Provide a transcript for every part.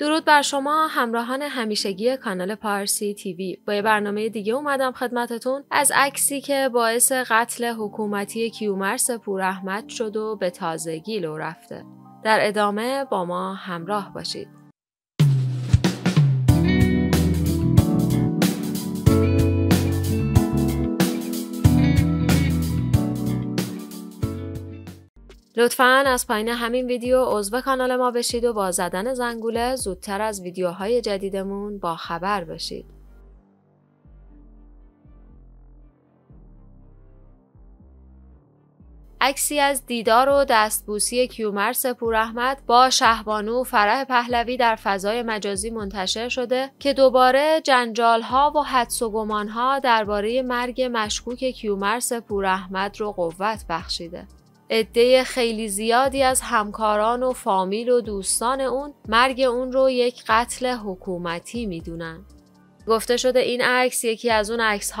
درود بر شما همراهان همیشگی کانال پارسی تیوی با یه برنامه دیگه اومدم خدمتتون از عکسی که باعث قتل حکومتی کیومرس پوراحمد شد و به تازگی لو رفته در ادامه با ما همراه باشید لطفا از پایین همین ویدیو عضو کانال ما بشید و با زدن زنگوله زودتر از ویدیوهای جدیدمون با خبر بشید. عکسی از دیدار و دستبوسی کیومرس پوراحمد با شهبانو فرح پهلوی در فضای مجازی منتشر شده که دوباره جنجال ها و حدس و گمان ها درباره مرگ مشکوک کیومرس پور احمد رو قوت بخشیده. عده خیلی زیادی از همکاران و فامیل و دوستان اون مرگ اون رو یک قتل حکومتی میدونن. گفته شده این عکس یکی از اون عکس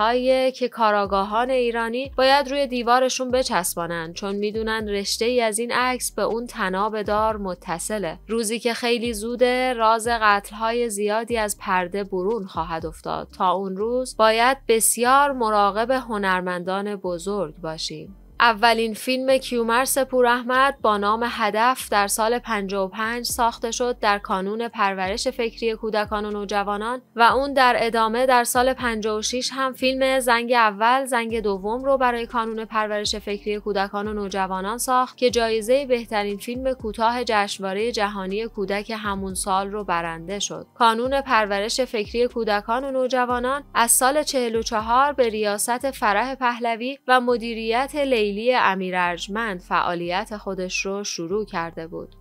که کاراگاهان ایرانی باید روی دیوارشون بچسبانن چون میدونن رشته ای از این عکس به اون تناب دار متصله روزی که خیلی زوده راز قتل های زیادی از پرده برون خواهد افتاد تا اون روز باید بسیار مراقب هنرمندان بزرگ باشیم اولین فیلم کیومرس سپور احمد با نام هدف در سال 55 ساخته شد در کانون پرورش فکری کودکان و نوجوانان و اون در ادامه در سال 56 هم فیلم زنگ اول زنگ دوم رو برای کانون پرورش فکری کودکان و نوجوانان ساخت که جایزه بهترین فیلم کوتاه جشنواره جهانی کودک همون سال رو برنده شد. کانون پرورش فکری کودکان و نوجوانان از سال 44 به ریاست فرح پهلوی و مدیریت لی لیلی امیر ارجمند فعالیت خودش رو شروع کرده بود.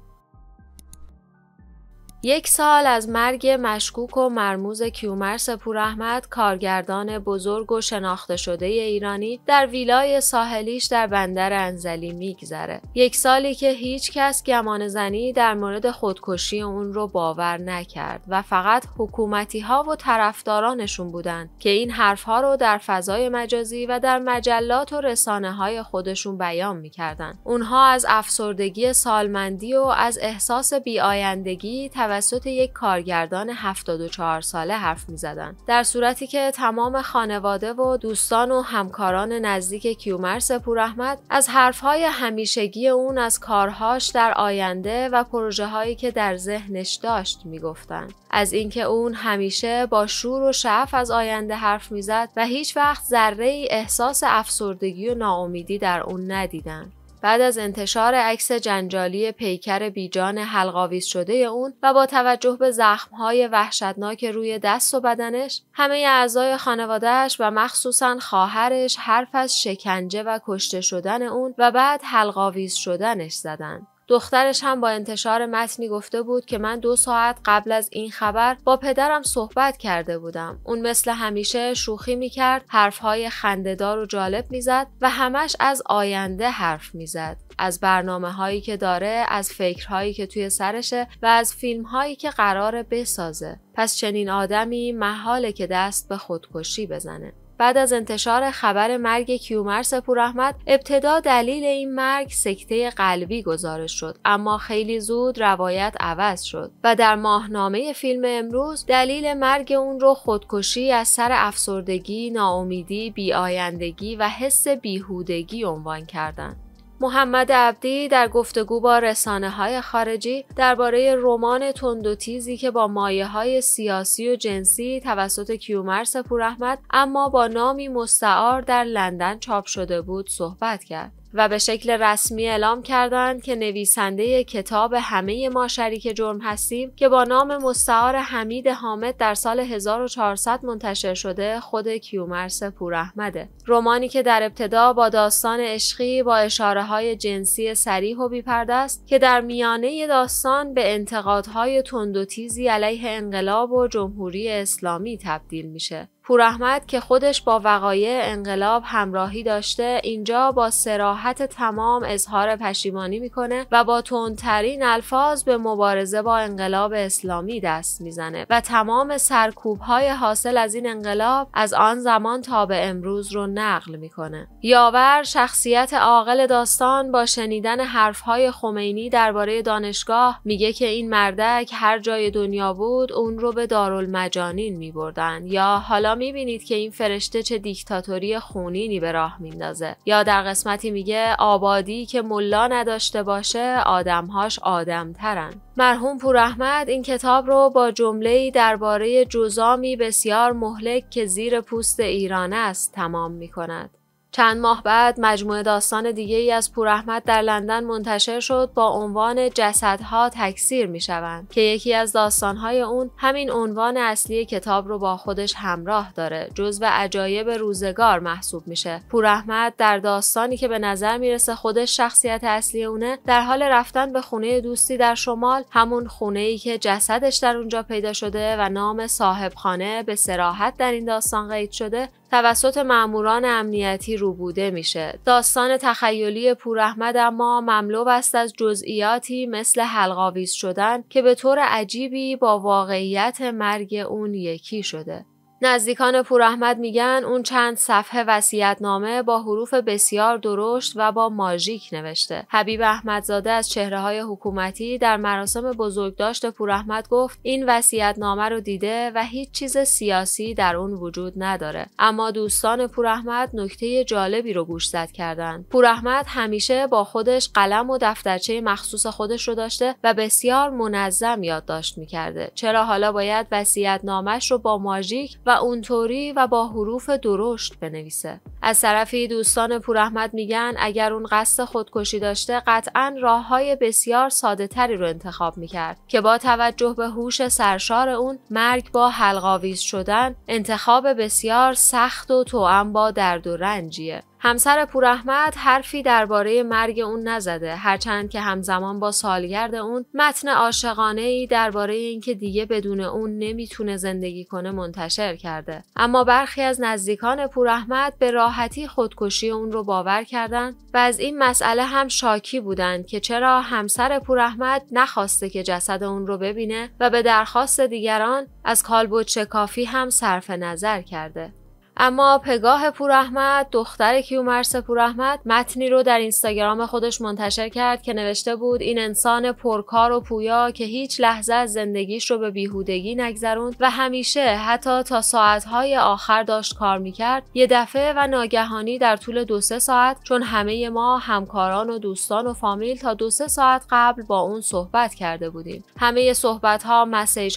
یک سال از مرگ مشکوک و مرموز کیومرس پوراحمد کارگردان بزرگ و شناخته شده ایرانی در ویلای ساحلیش در بندر انزلی میگذره. یک سالی که هیچ کس گمان زنی در مورد خودکشی اون رو باور نکرد و فقط حکومتی ها و طرفدارانشون بودن که این حرفها رو در فضای مجازی و در مجلات و رسانه های خودشون بیان میکردن. اونها از افسردگی سالمندی و از احساس بیایندگی توسط یک کارگردان 74 ساله حرف می زدن. در صورتی که تمام خانواده و دوستان و همکاران نزدیک کیومرس پوراحمد از حرفهای همیشگی اون از کارهاش در آینده و پروژه هایی که در ذهنش داشت میگفتند از اینکه اون همیشه با شور و شعف از آینده حرف میزد و هیچ وقت ذره ای احساس افسردگی و ناامیدی در اون ندیدن بعد از انتشار عکس جنجالی پیکر بیجان حلقاویز شده اون و با توجه به زخمهای وحشتناک روی دست و بدنش همه اعضای خانوادهش و مخصوصا خواهرش حرف از شکنجه و کشته شدن اون و بعد حلقاویز شدنش زدند. دخترش هم با انتشار متنی گفته بود که من دو ساعت قبل از این خبر با پدرم صحبت کرده بودم اون مثل همیشه شوخی میکرد حرفهای خندهدار و جالب میزد و همش از آینده حرف میزد از برنامه هایی که داره از فکرهایی که توی سرشه و از فیلم هایی که قراره بسازه پس چنین آدمی محاله که دست به خودکشی بزنه بعد از انتشار خبر مرگ کیومرس پوراحمد ابتدا دلیل این مرگ سکته قلبی گزارش شد اما خیلی زود روایت عوض شد و در ماهنامه فیلم امروز دلیل مرگ اون رو خودکشی از سر افسردگی، ناامیدی، بیآیندگی و حس بیهودگی عنوان کردند. محمد عبدی در گفتگو با رسانه های خارجی درباره رمان تند و تیزی که با مایه های سیاسی و جنسی توسط کیومرس پوراحمد اما با نامی مستعار در لندن چاپ شده بود صحبت کرد. و به شکل رسمی اعلام کردند که نویسنده کتاب همه ما شریک جرم هستیم که با نام مستعار حمید حامد در سال 1400 منتشر شده خود کیومرس پوراحمده رومانی که در ابتدا با داستان عشقی با اشاره های جنسی سریح و بیپرده است که در میانه داستان به انتقادهای تند و تیزی علیه انقلاب و جمهوری اسلامی تبدیل میشه پوراحمد که خودش با وقایع انقلاب همراهی داشته اینجا با سراحت تمام اظهار پشیمانی میکنه و با تندترین الفاظ به مبارزه با انقلاب اسلامی دست میزنه و تمام سرکوب های حاصل از این انقلاب از آن زمان تا به امروز رو نقل میکنه یاور شخصیت عاقل داستان با شنیدن حرفهای خمینی درباره دانشگاه میگه که این مردک هر جای دنیا بود اون رو به دارالمجانین میبردن یا حالا میبینید که این فرشته چه دیکتاتوری خونینی به راه میندازه یا در قسمتی میگه آبادی که ملا نداشته باشه آدمهاش آدمترن مرحوم پور احمد این کتاب رو با جمله‌ای درباره جزامی بسیار مهلک که زیر پوست ایران است تمام می کند. چند ماه بعد مجموعه داستان دیگه ای از پوراحمد در لندن منتشر شد با عنوان جسدها تکثیر می شوند که یکی از داستانهای اون همین عنوان اصلی کتاب رو با خودش همراه داره جز و عجایب روزگار محسوب میشه پوراحمد در داستانی که به نظر میرسه خودش شخصیت اصلی اونه در حال رفتن به خونه دوستی در شمال همون خونه ای که جسدش در اونجا پیدا شده و نام صاحب خانه به سراحت در این داستان قید شده توسط ماموران امنیتی روبوده میشه. داستان تخیلی پوراحمد اما مملو است از جزئیاتی مثل حلقاویز شدن که به طور عجیبی با واقعیت مرگ اون یکی شده. نزدیکان پوراحمد میگن اون چند صفحه وسیعتنامه با حروف بسیار درشت و با ماژیک نوشته. حبیب احمدزاده از چهره های حکومتی در مراسم بزرگداشت پوراحمد گفت این وسیعتنامه رو دیده و هیچ چیز سیاسی در اون وجود نداره. اما دوستان پوراحمد نکته جالبی رو گوش زد کردن. پوراحمد همیشه با خودش قلم و دفترچه مخصوص خودش رو داشته و بسیار منظم یادداشت میکرده. چرا حالا باید وسیعتنامهش رو با ماژیک و اونطوری و با حروف درشت بنویسه از طرفی دوستان پوراحمد میگن اگر اون قصد خودکشی داشته قطعا راههای بسیار ساده تری رو انتخاب میکرد که با توجه به هوش سرشار اون مرگ با حلقاویز شدن انتخاب بسیار سخت و توأم با درد و رنجیه همسر پوراحمد حرفی درباره مرگ اون نزده هرچند که همزمان با سالگرد اون متن عاشقانه ای درباره اینکه دیگه بدون اون نمیتونه زندگی کنه منتشر کرده اما برخی از نزدیکان پوراحمد به راحتی خودکشی اون رو باور کردند و از این مسئله هم شاکی بودند که چرا همسر پوراحمد نخواسته که جسد اون رو ببینه و به درخواست دیگران از کالبوچه کافی هم صرف نظر کرده اما پگاه پوراحمد دختر کیومرس پوراحمد متنی رو در اینستاگرام خودش منتشر کرد که نوشته بود این انسان پرکار و پویا که هیچ لحظه از زندگیش رو به بیهودگی نگذروند و همیشه حتی تا ساعتهای آخر داشت کار میکرد یه دفعه و ناگهانی در طول دو سه ساعت چون همه ما همکاران و دوستان و فامیل تا دو سه ساعت قبل با اون صحبت کرده بودیم همه صحبت ها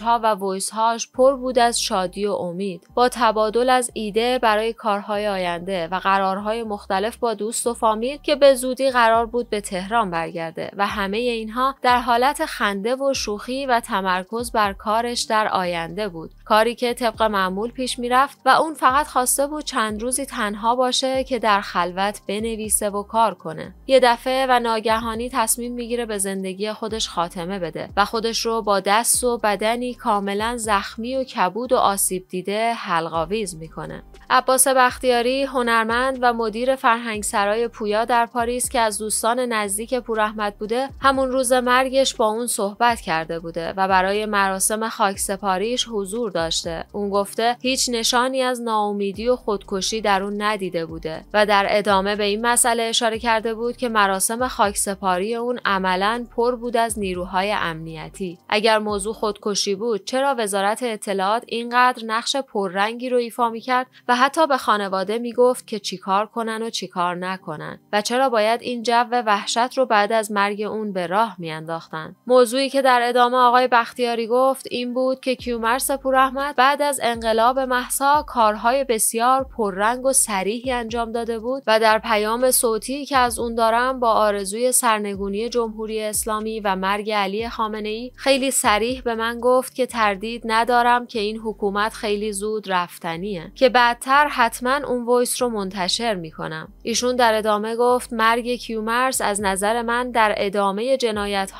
ها و وایس هاش پر بود از شادی و امید با تبادل از ایده برای کارهای آینده و قرارهای مختلف با دوست و فامیل که به زودی قرار بود به تهران برگرده و همه اینها در حالت خنده و شوخی و تمرکز بر کارش در آینده بود کاری که طبق معمول پیش میرفت و اون فقط خواسته بود چند روزی تنها باشه که در خلوت بنویسه و کار کنه یه دفعه و ناگهانی تصمیم میگیره به زندگی خودش خاتمه بده و خودش رو با دست و بدنی کاملا زخمی و کبود و آسیب دیده حلقاویز میکنه عباس بختیاری هنرمند و مدیر فرهنگسرای پویا در پاریس که از دوستان نزدیک پورحمد بوده همون روز مرگش با اون صحبت کرده بوده و برای مراسم خاکسپاریش حضور داشته اون گفته هیچ نشانی از ناامیدی و خودکشی در اون ندیده بوده و در ادامه به این مسئله اشاره کرده بود که مراسم خاکسپاری اون عملا پر بود از نیروهای امنیتی اگر موضوع خودکشی بود چرا وزارت اطلاعات اینقدر نقش پررنگی رو ایفا میکرد و حتی به خانواده میگفت که چیکار کنن و چیکار نکنن و چرا باید این جو وحشت رو بعد از مرگ اون به راه میانداختن موضوعی که در ادامه آقای بختیاری گفت این بود که کیومرس پوراحمد بعد از انقلاب محسا کارهای بسیار پررنگ و سریحی انجام داده بود و در پیام صوتی که از اون دارم با آرزوی سرنگونی جمهوری اسلامی و مرگ علی خامنه ای خیلی سریح به من گفت که تردید ندارم که این حکومت خیلی زود رفتنیه که بعد بعدتر حتما اون وایس رو منتشر میکنم ایشون در ادامه گفت مرگ کیومرس از نظر من در ادامه جنایت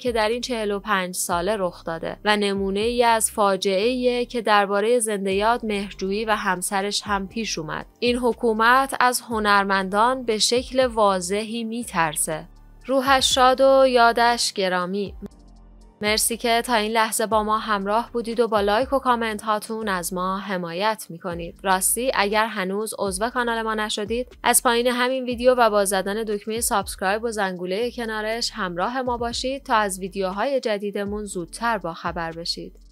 که در این 45 ساله رخ داده و نمونه ای از فاجعه ایه که درباره یاد مهرجویی و همسرش هم پیش اومد این حکومت از هنرمندان به شکل واضحی میترسه روحش شاد و یادش گرامی مرسی که تا این لحظه با ما همراه بودید و با لایک و کامنت هاتون از ما حمایت میکنید راستی اگر هنوز عضو کانال ما نشدید از پایین همین ویدیو و با زدن دکمه سابسکرایب و زنگوله کنارش همراه ما باشید تا از ویدیوهای جدیدمون زودتر با خبر بشید